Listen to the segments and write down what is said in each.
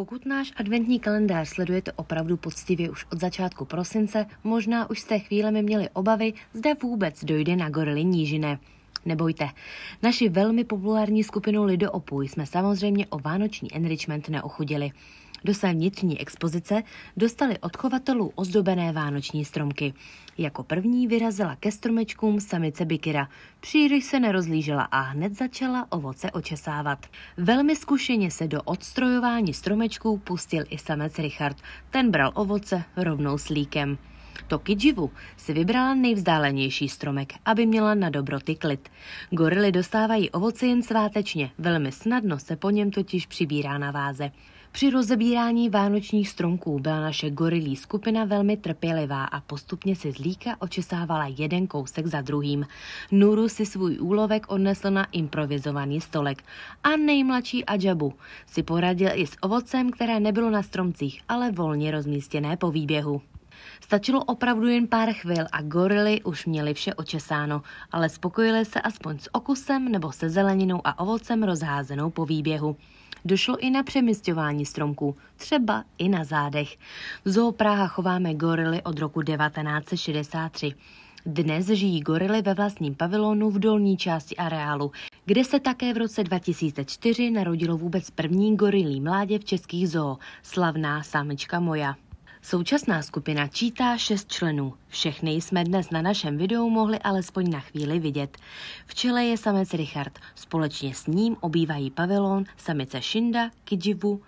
Pokud náš adventní kalendář sledujete opravdu poctivě už od začátku prosince, možná už jste chvílemi měli obavy, zda vůbec dojde na gorily nížine. Nebojte, naši velmi populární skupinu Lido Opu jsme samozřejmě o vánoční enrichment neochudili. Do své vnitřní expozice dostali od chovatelů ozdobené vánoční stromky. Jako první vyrazila ke stromečkům samice Bikira. Příliš se nerozlížela a hned začala ovoce očesávat. Velmi zkušeně se do odstrojování stromečků pustil i samec Richard. Ten bral ovoce rovnou s líkem. Tokijivu si vybrala nejvzdálenější stromek, aby měla na dobroty klid. Gorily dostávají ovoce jen svátečně, velmi snadno se po něm totiž přibírá na váze. Při rozebírání vánočních stromků byla naše gorilí skupina velmi trpělivá a postupně si zlíka očesávala jeden kousek za druhým. Nuru si svůj úlovek odnesl na improvizovaný stolek a nejmladší Ajabu si poradil i s ovocem, které nebylo na stromcích, ale volně rozmístěné po výběhu. Stačilo opravdu jen pár chvil a gorily už měli vše očesáno, ale spokojili se aspoň s okusem nebo se zeleninou a ovocem rozházenou po výběhu došlo i na přemysťování stromků, třeba i na zádech. V Zoo Praha chováme gorily od roku 1963. Dnes žijí gorily ve vlastním pavilonu v dolní části areálu, kde se také v roce 2004 narodilo vůbec první gorilí mládě v českých zoo, slavná samička moja. Současná skupina čítá šest členů. Všechny jsme dnes na našem videu mohli alespoň na chvíli vidět. V čele je samec Richard. Společně s ním obývají pavilon samice Shinda, Kijivu,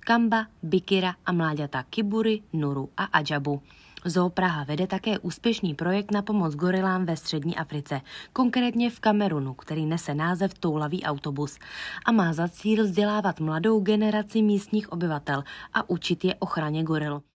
Kamba, Bikira a mláďata Kibury, Nuru a Ajabu. Zoo Praha vede také úspěšný projekt na pomoc gorilám ve střední Africe, konkrétně v Kamerunu, který nese název Toulavý autobus a má za cíl vzdělávat mladou generaci místních obyvatel a učit je ochraně goril.